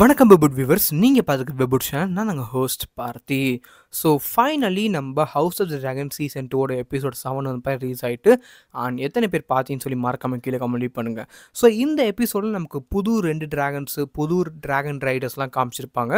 வணக்கம் பெபுட் வியூவர்ஸ் நீங்கள் பார்த்துக்க பெபுட் சேனல் நான் நாங்கள் ஹோஸ்ட் பார்த்தி ஸோ ஃபைனலி நம்ம house of the dragon season டூவோட எபிசோட் செவன் வந்து பேர் ரிலீஸ் ஆகிட்டு அண்ட் எத்தனை பேர் பார்த்தீங்கன்னு சொல்லி மறக்காமல் கீழே கம்ப்ளீட் பண்ணுங்கள் ஸோ இந்த எபிசோடில் நமக்கு புது ரெண்டு ட்ராகன்ஸு புது ட்ராகன் ரைடர்ஸ்லாம் காமிச்சிருப்பாங்க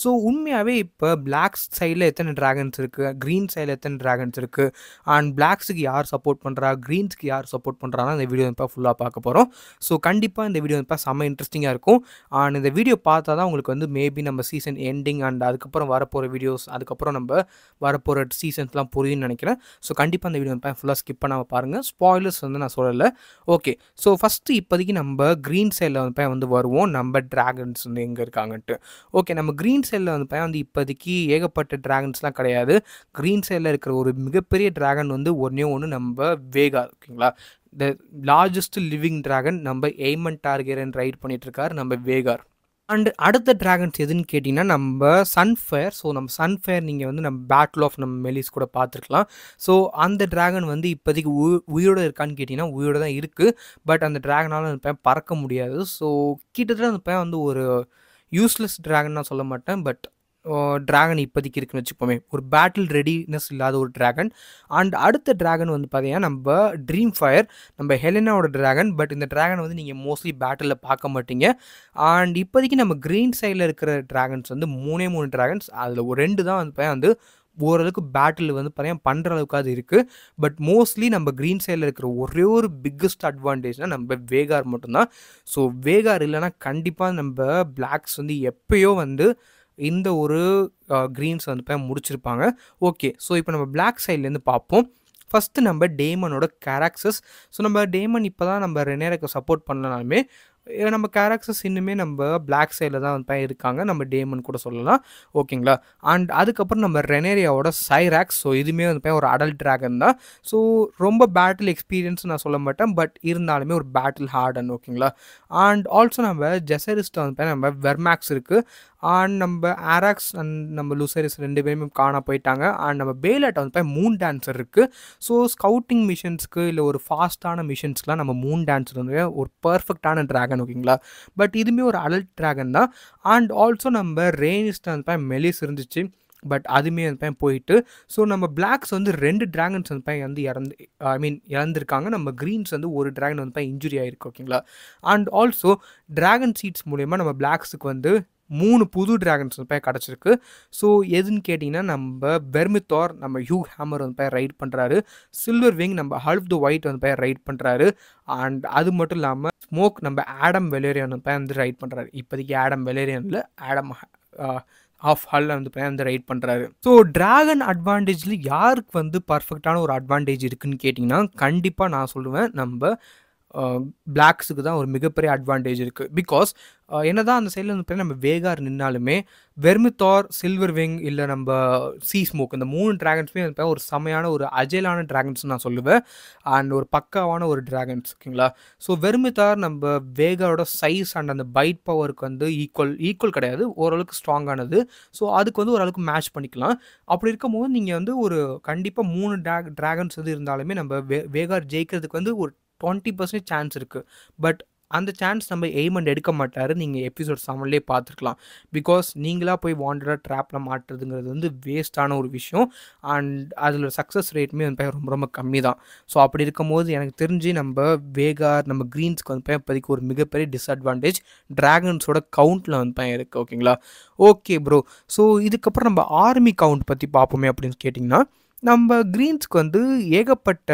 ஸோ உண்மையாகவே இப்போ பிளாக் சைடில் எத்தனை ட்ராகன்ஸ் இருக்குது க்ரீன் சைடில் எத்தனை ட்ராகன்ஸ் இருக்குது அண்ட் பிளாக்ஸுக்கு யார் சப்போர்ட் பண்ணுறா க்ரீன்ஸுக்கு யார் சப்போர்ட் பண்ணுறாங்கன்னா இந்த வீடியோ இப்போ ஃபுல்லாக பார்க்க போகிறோம் ஸோ கண்டிப்பாக இந்த வீடியோ இப்போ செம்ம இன்ட்ரெஸ்டிங்காக இருக்கும் அண்ட் இந்த வீடியோ பார்த்தா தான் உங்களுக்கு வந்து மேபி நம்ம சீசன் எண்டிங் அண்ட் அதுக்கப்புறம் வரப்போகிற வீடியோஸ் அதுக்கப்புறம் நம்ம வரப்போகிற சீசன்ஸ்லாம் புரியுதுன்னு நினைக்கிறேன் ஸோ கண்டிப்பாக அந்த வீடியோ ஃபுல்லாக ஸ்கிப் பண்ணாமல் பாருங்கள் ஸ்பாய்லர்ஸ் வந்து நான் சொல்லலை ஓகே ஸோ ஃபஸ்ட்டு இப்போதைக்கு நம்ம க்ரீன் சைடில் வந்து வந்து வருவோம் நம்ம ட்ராகன்ஸ் வந்து எங்கே இருக்காங்கன்ட்டு ஓகே நம்ம க்ரீன் சைடில் வந்து வந்து இப்போதைக்கு ஏகப்பட்ட ட்ராகன்ஸ்லாம் கிடையாது க்ரீன் சைடில் இருக்கிற ஒரு மிகப்பெரிய ட்ராகன் வந்து ஒன்றே ஒன்று நம்ம வேகா ஓகேங்களா த லார்ஜஸ்ட் லிவிங் ட்ராகன் நம்ம எய்மன் டார்கேரன் ரைட் பண்ணிகிட்ருக்கார் நம்ம வேகார் அண்டு அடுத்த ட்ராகன்ஸ் எதுன்னு கேட்டிங்கன்னா நம்ம சன்ஃபயர் ஸோ நம்ம சன்ஃபயர் நீங்கள் வந்து நம்ம பேட்டில் ஆஃப் நம்ம மெலிஸ் கூட பார்த்துருக்கலாம் ஸோ அந்த ட்ராகன் வந்து இப்போதைக்கு உ உயிரோடு இருக்கான்னு கேட்டிங்கன்னா உயிரோடு தான் இருக்குது பட் அந்த ட்ராகனால் அந்த பையன் பறக்க முடியாது ஸோ கிட்டத்தட்ட அந்த பையன் வந்து ஒரு யூஸ்லெஸ் ட்ராகன் நான் சொல்ல மாட்டேன் பட் ட்ராகன் இப்போதைக்கு இருக்குன்னு வச்சுப்போமே ஒரு பேட்டில் ரெடினஸ் இல்லாத ஒரு ட்ராகன் அண்ட் அடுத்த ட்ராகன் வந்து பார்த்தீங்கன்னா நம்ம ட்ரீம் ஃபயர் நம்ம ஹெலினாவோட ட்ராகன் பட் இந்த ட்ராகன் வந்து நீங்கள் மோஸ்ட்லி பேட்டிலில் பார்க்க மாட்டீங்க அண்ட் இப்போதைக்கு நம்ம க்ரீன் சைடில் இருக்கிற ட்ராகன்ஸ் வந்து மூணே மூணு ட்ராகன்ஸ் அதில் ஒரு ரெண்டு தான் வந்து வந்து ஓரளவுக்கு பேட்டில் வந்து பார்த்தீங்கன்னா பண்ணுற அளவுக்கு அது இருக்குது பட் மோஸ்ட்லி நம்ம க்ரீன் சைடில் இருக்கிற ஒரே ஒரு பிக்கஸ்ட் அட்வான்டேஜ்னால் நம்ம வேகார் மட்டும்தான் ஸோ வேகார் இல்லைனா கண்டிப்பாக நம்ம பிளாக்ஸ் வந்து எப்பயோ வந்து இந்த ஒரு க்ரீன்ஸ் வந்து முடிச்சிருப்பாங்க ஓகே ஸோ இப்போ நம்ம பிளாக் சைட்லேருந்து பார்ப்போம் ஃபஸ்ட்டு நம்ம டேமனோட கேராக்சஸ் ஸோ நம்ம டேமன் இப்போ தான் நம்ம ரெனேரக்கு சப்போர்ட் பண்ணனாலுமே நம்ம கேராக்சஸ் இன்னுமே நம்ம பிளாக் சைடில் தான் வந்து இருக்காங்க நம்ம டேமன் கூட சொல்லலாம் ஓகேங்களா அண்ட் அதுக்கப்புறம் நம்ம ரெனேரியாவோட சைராக்ஸ் ஸோ இதுவுமே வந்து ஒரு அடல்ட் ட்ராகன் தான் ஸோ ரொம்ப பேட்டில் எக்ஸ்பீரியன்ஸ் நான் சொல்ல மாட்டேன் பட் இருந்தாலுமே ஒரு பேட்டில் ஹார்டன் ஓகேங்களா அண்ட் ஆல்சோ நம்ம ஜெசரிஸ்ட்டை வந்து நம்ம வெர்மேக்ஸ் இருக்குது அண்ட் நம்ம ஆராக்ஸ் அண்ட் நம்ம லூசரிஸ் ரெண்டு பேருமே காண போயிட்டாங்க அண்ட் நம்ம பேலட்டை வந்து போய் மூன் டான்ஸர் இருக்குது ஸோ ஸ்கவுட்டிங் மிஷின்ஸ்க்கு இல்லை ஒரு ஃபாஸ்ட்டான மிஷின்ஸ்க்குலாம் நம்ம மூன் டான்ஸர் வந்து ஒரு பர்ஃபெக்டான ட்ராகன் ஓகேங்களா பட் இதுவுமே ஒரு அலல்ட் ட்ராகன் தான் அண்ட் ஆல்சோ நம்ம ரெயினிஸ்ட் வந்து போய் மெலிஸ் இருந்துச்சு பட் அதுவுமே வந்து பையன் போயிட்டு ஸோ நம்ம பிளாக்ஸ் வந்து ரெண்டு ட்ராகன்ஸ் வந்து பையன் வந்து இறந்து ஐ மீன் இறந்துருக்காங்க நம்ம க்ரீன்ஸ் வந்து ஒரு ட்ராகன் வந்து பையன் இன்ஜுரி ஆகிருக்கு ஓகேங்களா அண்ட் ஆல்சோ ட்ராகன் சீட்ஸ் மூலயமா நம்ம பிளாக்ஸுக்கு வந்து மூணு புது ட்ராகன்ஸ் வந்து பேர் கிடச்சிருக்கு ஸோ எதுன்னு கேட்டிங்கன்னா நம்ம பெர்மித்தார் நம்ம ஹியூ ஹேமர் வந்து பேர் ரைட் பண்ணுறாரு சில்வர் விங் நம்ம ஹல்ஃப் தி ஒயிட் வந்து பேர் ரைட் பண்ணுறாரு அண்ட் அது மட்டும் இல்லாமல் ஸ்மோக் நம்ம ஆடம் வெலேரியன் பேர் வந்து ரைட் பண்ணுறாரு இப்போதைக்கு ஆடம் வெலேரியனில் ஆடம் ஆஃப் ஹல் வந்து வந்து ரைட் பண்ணுறாரு ஸோ ட்ராகன் அட்வான்டேஜில் யாருக்கு வந்து பர்ஃபெக்டான ஒரு அட்வான்டேஜ் இருக்குன்னு கேட்டிங்கன்னா கண்டிப்பாக நான் சொல்லுவேன் நம்ம பிளாக்ஸுக்கு தான் ஒரு மிகப்பெரிய அட்வான்டேஜ் இருக்குது பிகாஸ் என்ன தான் அந்த சைடில் வந்து நம்ம வேகார் நின்னாலுமே வெர்மித்தார் சில்வர் விங் இல்லை நம்ம சீ ஸ்மோக் இந்த மூணு ட்ராகன்ஸுமே ஒரு சமையான ஒரு அஜயலான ட்ராகன்ஸ் நான் சொல்லுவேன் அண்ட் ஒரு பக்காவான ஒரு ட்ராகன்ஸ் ஓகேங்களா ஸோ வெர்மித்தார் நம்ம வேகாரோட சைஸ் அண்ட் அந்த பைட் பவருக்கு வந்து ஈக்குவல் ஈக்குவல் கிடையாது ஓரளவுக்கு ஸ்ட்ராங்கானது ஸோ அதுக்கு வந்து ஓரளவுக்கு மேட்ச் பண்ணிக்கலாம் அப்படி இருக்கும்போது நீங்கள் வந்து ஒரு கண்டிப்பாக மூணு ட்ரா ட்ராகன்ஸ் வந்து இருந்தாலுமே நம்ம வே வேகார் ஜெயிக்கிறதுக்கு வந்து ஒரு டுவெண்ட்டி பர்சன்டேஜ் சான்ஸ் இருக்குது பட் அந்த சான்ஸ் நம்ம அண்ட் எடுக்க மாட்டார் நீங்கள் எபிசோட் செவன்லேயே பார்த்துருக்கலாம் பிகாஸ் நீங்களாக போய் வாண்டடாக ட்ராப்பில் மாட்டுறதுங்கிறது வந்து வேஸ்ட்டான ஒரு விஷயம் அண்ட் அதில் சக்ஸஸ் ரேட்டுமே வந்து ரொம்ப ரொம்ப கம்மி தான் ஸோ அப்படி இருக்கும்போது எனக்கு தெரிஞ்சு நம்ம வேகார் நம்ம க்ரீன்ஸ்க்கு வந்து இப்போதைக்கு ஒரு மிகப்பெரிய டிஸ்அட்வான்டேஜ் ட்ராகன்ஸோட கவுண்ட்டில் வந்து பையன் இருக்குது ஓகேங்களா ஓகே ப்ரோ ஸோ இதுக்கப்புறம் நம்ம ஆர்மி கவுண்ட் பற்றி பார்ப்போமே அப்படின்னு கேட்டிங்கன்னா நம்ம க்ரீன்ஸ்க்கு வந்து ஏகப்பட்ட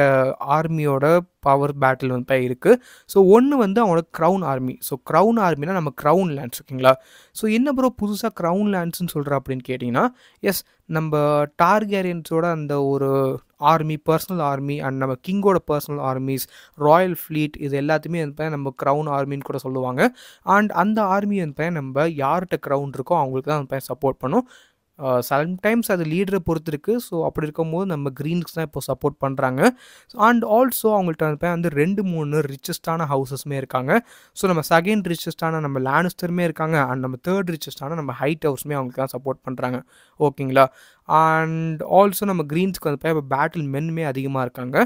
ஆர்மியோட பவர் பேட்டில் வந்து இருக்குது ஸோ ஒன்று வந்து அவனோட க்ரௌன் ஆர்மி ஸோ க்ரௌன் ஆர்மினா நம்ம க்ரௌன் லேண்ட்ஸ் ஓகேங்களா ஸோ என்ன ப்ரோ புதுசாக க்ரௌன் லேண்ட்ஸ்னு சொல்கிற அப்படின்னு கேட்டிங்கன்னா எஸ் நம்ம டார்கேரியன்ஸோட அந்த ஒரு ஆர்மி பர்சனல் ஆர்மி அண்ட் நம்ம கிங்கோட பர்சனல் ஆர்மிஸ் ராயல் ஃப்ளீட் இது எல்லாத்தையுமே வந்து நம்ம க்ரௌன் ஆர்மின்னு கூட சொல்லுவாங்க அண்ட் அந்த ஆர்மி வந்து நம்ம யார்கிட்ட க்ரௌன் இருக்கோ அவங்களுக்கு தான் வந்து சப்போர்ட் பண்ணும் சம்டைம்ஸ் அது லீடரை பொறுத்து இருக்குது ஸோ அப்படி இருக்கும்போது நம்ம க்ரீன்ஸ் தான் இப்போ சப்போர்ட் பண்ணுறாங்க அண்ட் ஆல்சோ அவங்கள்ட்ட வந்து ரெண்டு மூணு ரிச்சஸ்டான ஹவுசஸ்மே இருக்காங்க ஸோ நம்ம செகண்ட் ரிச்சஸ்டான நம்ம லேனிஸ்டருமே இருக்காங்க அண்ட் நம்ம தேர்ட் ரிச்சஸ்டான நம்ம ஹைட் ஹவுஸ்மே அவங்களுக்கு தான் சப்போர்ட் பண்ணுறாங்க ஓகேங்களா அண்ட் ஆல்சோ நம்ம க்ரீன்ஸ்க்கு வந்து இப்போ பேட்டில் மென்மே அதிகமாக இருக்காங்க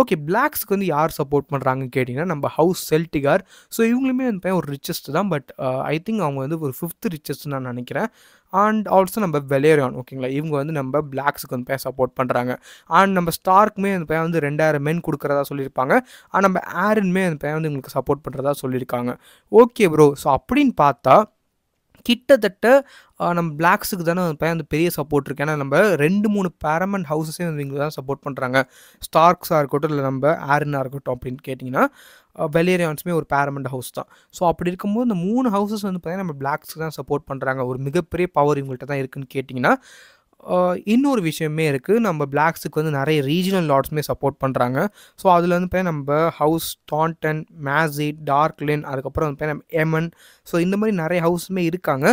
ஓகே பிளாக்ஸ்க்கு வந்து யார் சப்போர்ட் பண்ணுறாங்கன்னு கேட்டிங்கன்னா நம்ம ஹவுஸ் செல்டிகார் ஸோ இவங்களுமே வந்து ஒரு ரிச்சஸ்ட் தான் பட் ஐ திங்க் அவங்க வந்து ஒரு ஃபிஃப்த் ரிச்சஸ்ட் நான் நினைக்கிறேன் அண்ட் ஆல்சோ நம்ம வெளியேறான் ஓகேங்களா இவங்க வந்து நம்ம பிளாக்ஸுக்கு வந்து பையன் சப்போர்ட் பண்ணுறாங்க அண்ட் நம்ம ஸ்டார்க்குமே அந்த பையன் வந்து ரெண்டாயிரம் மென் கொடுக்குறதா சொல்லியிருப்பாங்க அண்ட் நம்ம ஆரின்மே அந்த பையன் வந்து இவங்களுக்கு சப்போர்ட் பண்ணுறதா சொல்லியிருக்காங்க ஓகே ப்ரோ ஸோ அப்படின்னு பார்த்தா கிட்டத்தட்ட நம்ம பிளாக்ஸுக்கு தானே பையன் அந்த பெரிய சப்போர்ட் இருக்குது ஏன்னா நம்ம ரெண்டு மூணு பேரமெண்ட் ஹவுசஸே வந்து இங்கே தான் சப்போர்ட் பண்ணுறாங்க ஸ்டார்க்ஸாக இருக்கட்டும் இல்லை நம்ம ஆர்னாக இருக்கட்டும் அப்படின்னு கேட்டிங்கன்னா வெலேரியான்ஸுமே ஒரு பேரமெண்ட் ஹவுஸ் தான் ஸோ அப்படி இருக்கும்போது இந்த மூணு ஹவுசஸ் வந்து பார்த்தீங்கன்னா நம்ம பிளாக்ஸுக்கு தான் சப்போர்ட் பண்ணுறாங்க ஒரு மிகப்பெரிய பவர் இவங்கள்ட்ட தான் இருக்குதுன்னு கேட்டிங்கன்னா இன்னொரு விஷயமே இருக்குது நம்ம பிளாக்ஸுக்கு வந்து நிறைய ரீஜனல் லாட்ஸுமே சப்போர்ட் பண்ணுறாங்க ஸோ அதில் வந்து பார்த்தீங்கன்னா நம்ம ஹவுஸ் டான்டன் மேசி டார்க்லின் அதுக்கப்புறம் வந்து நம்ம எமன் ஸோ இந்த மாதிரி நிறைய ஹவுஸுமே இருக்காங்க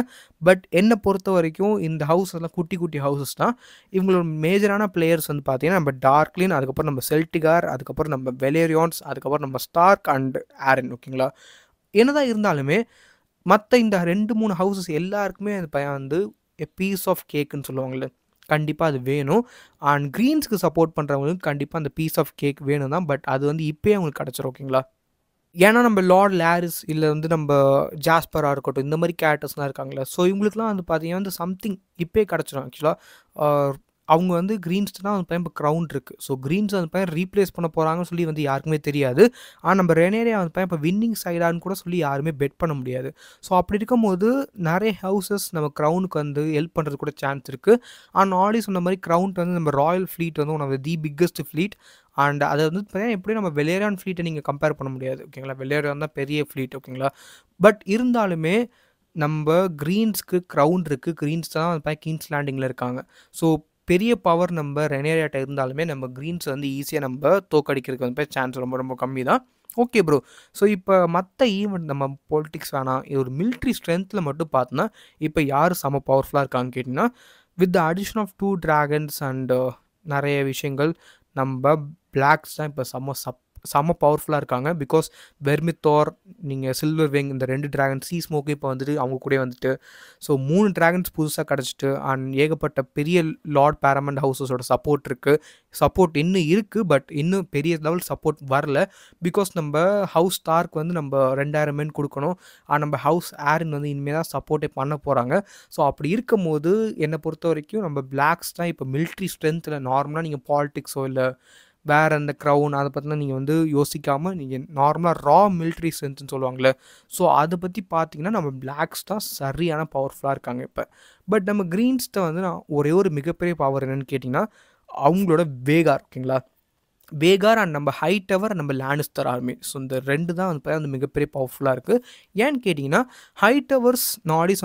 பட் என்னை பொறுத்த வரைக்கும் இந்த ஹவுஸ் எல்லாம் குட்டி குட்டி ஹவுசஸ் தான் இவங்களோட மேஜரான பிளேயர்ஸ் வந்து பார்த்தீங்கன்னா நம்ம டார்க்லின் அதுக்கப்புறம் நம்ம செல்டிகார் அதுக்கப்புறம் நம்ம வெலேரியான்ஸ் அதுக்கப்புறம் நம்ம ஸ்டார்க் அண்ட் ஆரன் ஓகேங்களா என்னதான் இருந்தாலுமே மற்ற இந்த ரெண்டு மூணு ஹவுசஸ் எல்லாருக்குமே அந்த பையன் வந்து எ பீஸ் ஆஃப் கேக்குன்னு சொல்லுவாங்கள்ல கண்டிப்பாக அது வேணும் அண்ட் க்ரீன்ஸுக்கு சப்போர்ட் பண்ணுறவங்களுக்கு கண்டிப்பாக அந்த பீஸ் ஆஃப் கேக் வேணும் தான் பட் அது வந்து இப்போயே அவங்களுக்கு கிடச்சிரும் ஓகேங்களா ஏன்னா நம்ம லார்ட் லாரிஸ் இல்லை வந்து நம்ம ஜாஸ்பராக இருக்கட்டும் இந்த மாதிரி கேரக்டர்ஸ்லாம் இருக்காங்களே ஸோ இவங்களுக்குலாம் வந்து பார்த்தீங்கன்னா வந்து சம்திங் இப்போயே கிடச்சிடும் ஆக்சுவலாக அவங்க வந்து க்ரீன்ஸ் தான் அந்த பையன் இப்போ க்ரௌண்ட் இருக்குது ஸோ க்ரீன்ஸ் அந்த பையன் ரீப்ளேஸ் பண்ண போகிறாங்கன்னு சொல்லி வந்து யாருக்குமே தெரியாது ஆனால் நம்ம ரெனேரே அந்த பையன் இப்போ வின்னிங் சைடான்னு கூட சொல்லி யாருமே பெட் பண்ண முடியாது ஸோ அப்படி இருக்கும்போது நிறைய ஹவுசஸ் நம்ம க்ரௌனுக்கு வந்து ஹெல்ப் பண்ணுறது கூட சான்ஸ் இருக்குது அண்ட் ஆல்ரெடி சொன்ன மாதிரி க்ரௌண்ட் வந்து நம்ம ராயல் ஃப்ளீட் வந்து one of the biggest fleet and அதை வந்து பார்த்தீங்கன்னா எப்படி நம்ம வெளேரான் ஃப்ளீட்டை நீங்கள் கம்பேர் பண்ண முடியாது ஓகேங்களா வெளேரான் தான் பெரிய ஃப்ளீட் ஓகேங்களா பட் இருந்தாலுமே நம்ம க்ரீன்ஸ்க்கு க்ரௌண்ட் இருக்குது க்ரீன்ஸ் தான் அந்த பையன் கிங்ஸ் லேண்டிங்கில் இருக்காங்க ஸோ பெரிய பவர் நம்ம ரெனேரியாட்டை இருந்தாலுமே நம்ம க்ரீன்ஸ் வந்து ஈஸியாக நம்ம தோக்கடிக்கிறதுக்கு வந்து சான்ஸ் ரொம்ப ரொம்ப கம்மி தான் ஓகே ப்ரோ ஸோ இப்போ மற்ற ஈவெண்ட் நம்ம பொலிட்டிக்ஸ் வேணாம் ஒரு மிலிட்ரி ஸ்ட்ரென்த்தில் மட்டும் பார்த்தோன்னா இப்போ யார் செம பவர்ஃபுல்லாக இருக்காங்கன்னு கேட்டிங்கன்னா with the addition of two dragons and நிறைய விஷயங்கள் நம்ம பிளாக்ஸ் தான் இப்போ செம்ம சப் செம்ம பவர்ஃபுல்லாக இருக்காங்க பிகாஸ் வெர்மித்தோர் நீங்கள் சில்வர் விங் இந்த ரெண்டு ட்ராகன் சீ ஸ்மோக்கு இப்போ வந்துட்டு அவங்க கூட வந்துட்டு ஸோ மூணு ட்ராகன்ஸ் புதுசாக கிடச்சிட்டு அண்ட் ஏகப்பட்ட பெரிய லார்ட் பேரமண்ட் ஹவுசஸோட சப்போர்ட் இருக்குது சப்போர்ட் இன்னும் இருக்குது பட் இன்னும் பெரிய லெவல் சப்போர்ட் வரல பிகாஸ் நம்ம ஹவுஸ் ஸ்டார்க்கு வந்து நம்ம ரெண்டாயிரம் மென் கொடுக்கணும் ஆனால் நம்ம ஹவுஸ் ஏரின் வந்து இனிமேல் தான் சப்போர்ட்டே பண்ண போகிறாங்க ஸோ அப்படி இருக்கும் போது என்னை பொறுத்த வரைக்கும் நம்ம பிளாக்ஸ் தான் இப்போ மிலிட்ரி ஸ்ட்ரென்த்தில் நார்மலாக நீங்கள் பாலிட்டிக்ஸோ இல்லை வேறு அந்த க்ரௌன் அதை பற்றினா நீங்கள் வந்து யோசிக்காமல் நீங்கள் நார்மலாக ரா மிலிட்ரி ஸ்ட்ரென்த்னு சொல்லுவாங்களே ஸோ அதை பற்றி பார்த்தீங்கன்னா நம்ம பிளாக்ஸ் தான் சரியான பவர்ஃபுல்லாக இருக்காங்க இப்போ பட் நம்ம க்ரீன்ஸ்ட்டை வந்து நான் ஒரே ஒரு மிகப்பெரிய பவர் என்னென்னு கேட்டிங்கன்னா அவங்களோட வேகா ஓகேங்களா வேகார் அண்ட் நம்ம ஹை டவர் நம்ம லேனிஸ்டர் ஆர்மி ஸோ இந்த ரெண்டு தான் வந்து பார்த்தா மிகப்பெரிய பவர்ஃபுல்லாக இருக்குது ஏன்னு கேட்டிங்கன்னா ஹை டவர்ஸ்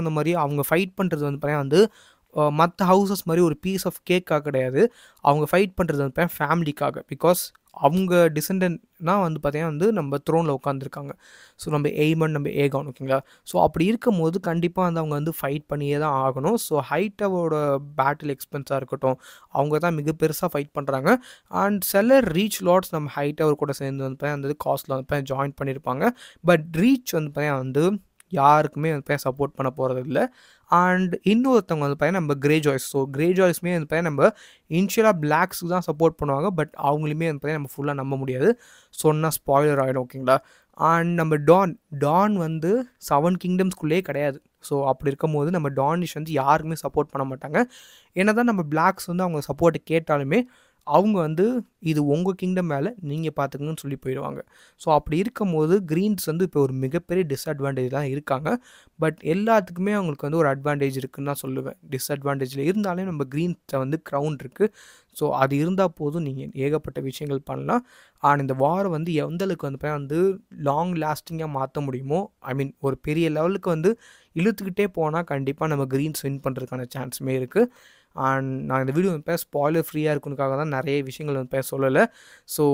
அந்த மாதிரி அவங்க ஃபைட் பண்ணுறது வந்து பார்த்தீங்கன்னா வந்து மற்ற ஹவுசஸ் மாதிரி ஒரு பீஸ் ஆஃப் கேக்காக கிடையாது அவங்க ஃபைட் பண்ணுறது வந்து ஃபேமிலிக்காக பிகாஸ் அவங்க டிசெண்டன்ட்னா வந்து பார்த்தீங்கன்னா வந்து நம்ம த்ரோனில் உட்காந்துருக்காங்க ஸோ நம்ம எய்மன் நம்ம ஏகான் ஓகேங்களா ஸோ அப்படி இருக்கும் போது கண்டிப்பாக வந்து அவங்க வந்து ஃபைட் பண்ணியே தான் ஆகணும் ஸோ ஹைட்டவோட பேட்டில் எக்ஸ்பென்ஸாக இருக்கட்டும் அவங்க தான் மிக பெருசாக ஃபைட் பண்ணுறாங்க அண்ட் சில ரீச் லாட்ஸ் நம்ம ஹைட்டவர் கூட சேர்ந்து வந்து பார்த்தீங்கன்னா வந்து காஸ்ட்டில் வந்து ஜாயின் பண்ணியிருப்பாங்க பட் ரீச் வந்து பார்த்தீங்கன்னா வந்து யாருக்குமே வந்து பையன் சப்போர்ட் பண்ண போகிறது இல்லை அண்ட் இன்னொருத்தவங்க வந்து பையன் நம்ம கிரே ஜாய்ஸ் ஸோ கிரே ஜாய்ஸ்மே வந்து பையன் நம்ம இன்ஷியலாக பிளாக்ஸுக்கு தான் சப்போர்ட் பண்ணுவாங்க பட் அவங்களுமே வந்து பையன் நம்ம ஃபுல்லாக நம்ப முடியாது சொன்னால் ஸ்பாயிலர் ஆகிடும் ஓகேங்களா அண்ட் நம்ம டான் டான் வந்து செவன் கிங்டம்ஸ்குள்ளேயே கிடையாது ஸோ அப்படி இருக்கும் போது நம்ம டானிஷ் வந்து யாருக்குமே சப்போர்ட் பண்ண மாட்டாங்க என்ன தான் நம்ம பிளாக்ஸ் வந்து அவங்க சப்போர்ட்டு கேட்டாலுமே அவங்க வந்து இது உங்கள் கிங்டம் மேலே நீங்கள் பார்த்துக்கங்கன்னு சொல்லி போயிடுவாங்க ஸோ அப்படி இருக்கும் போது க்ரீன்ஸ் வந்து இப்போ ஒரு மிகப்பெரிய டிஸ்அட்வான்டேஜ் தான் இருக்காங்க பட் எல்லாத்துக்குமே அவங்களுக்கு வந்து ஒரு அட்வான்டேஜ் இருக்குன்னு தான் சொல்லுவேன் டிஸ்அட்வான்டேஜில் இருந்தாலே நம்ம க்ரீன்ஸை வந்து க்ரௌண்ட் இருக்குது ஸோ அது இருந்தால் போதும் நீங்கள் ஏகப்பட்ட விஷயங்கள் பண்ணலாம் ஆனால் இந்த வாரம் வந்து எந்தளவுக்கு வந்து வந்து லாங் லாஸ்டிங்காக மாற்ற முடியுமோ ஐ மீன் ஒரு பெரிய லெவலுக்கு வந்து இழுத்துக்கிட்டே போனால் கண்டிப்பாக நம்ம க்ரீன்ஸ் வின் பண்ணுறதுக்கான சான்ஸுமே இருக்குது அண்ட் நான் இந்த வீடியோ வந்து ஸ்பாயிலர் ஃப்ரீயாக இருக்குனுக்காக தான் நிறைய விஷயங்கள் வந்து பேச சொல்லலை ஸோ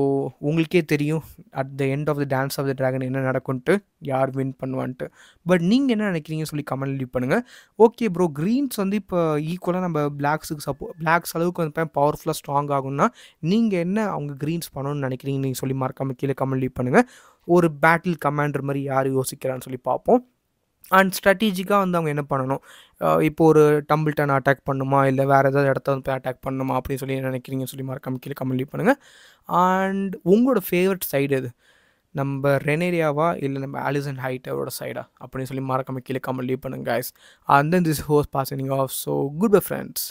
உங்களுக்கே தெரியும் at the end of the dance of the dragon என்ன நடக்கும்ன்ட்டு யார் வின் பண்ணுவான்ட்டு பட் நீங்கள் என்ன நினைக்கிறீங்கன்னு சொல்லி கமெண்ட் லீவ் பண்ணுங்கள் ஓகே ப்ரோ க்ரீன்ஸ் வந்து இப்போ ஈக்குவலாக நம்ம பிளாக்ஸுக்கு சப்போ பிளாக்ஸ் அளவுக்கு வந்து பவர்ஃபுல்லாக ஸ்ட்ராங் ஆகும்னா நீங்கள் என்ன அவங்க க்ரீன்ஸ் பண்ணணும்னு நினைக்கிறீங்க நீங்கள் சொல்லி மறக்காமல் கீழே கமெண்ட் லீவ் பண்ணுங்கள் ஒரு பேட்டில் கமாண்டர் மாதிரி யார் யோசிக்கிறான்னு சொல்லி பார்ப்போம் அண்ட் ஸ்ட்ராட்டஜிக்காக வந்து அவங்க என்ன பண்ணணும் இப்போ ஒரு டம்பிள் டன் அட்டாக் பண்ணுமா இல்லை வேறு ஏதாவது இடத்த வந்து போய் அட்டாக் பண்ணுமா அப்படின்னு சொல்லி நினைக்கிறீங்க சொல்லி மறக்காமல் கீழே லீவ் பண்ணுங்கள் அண்ட் உங்களோட ஃபேவரட் சைடு எது நம்ம ரெனேரியாவா இல்லை நம்ம ஆலிசன் ஹைட்டரோட சைடா அப்படின்னு சொல்லி மறக்காம கீழே லீவ் பண்ணுங்கள் guys and then this house passing off so good bye friends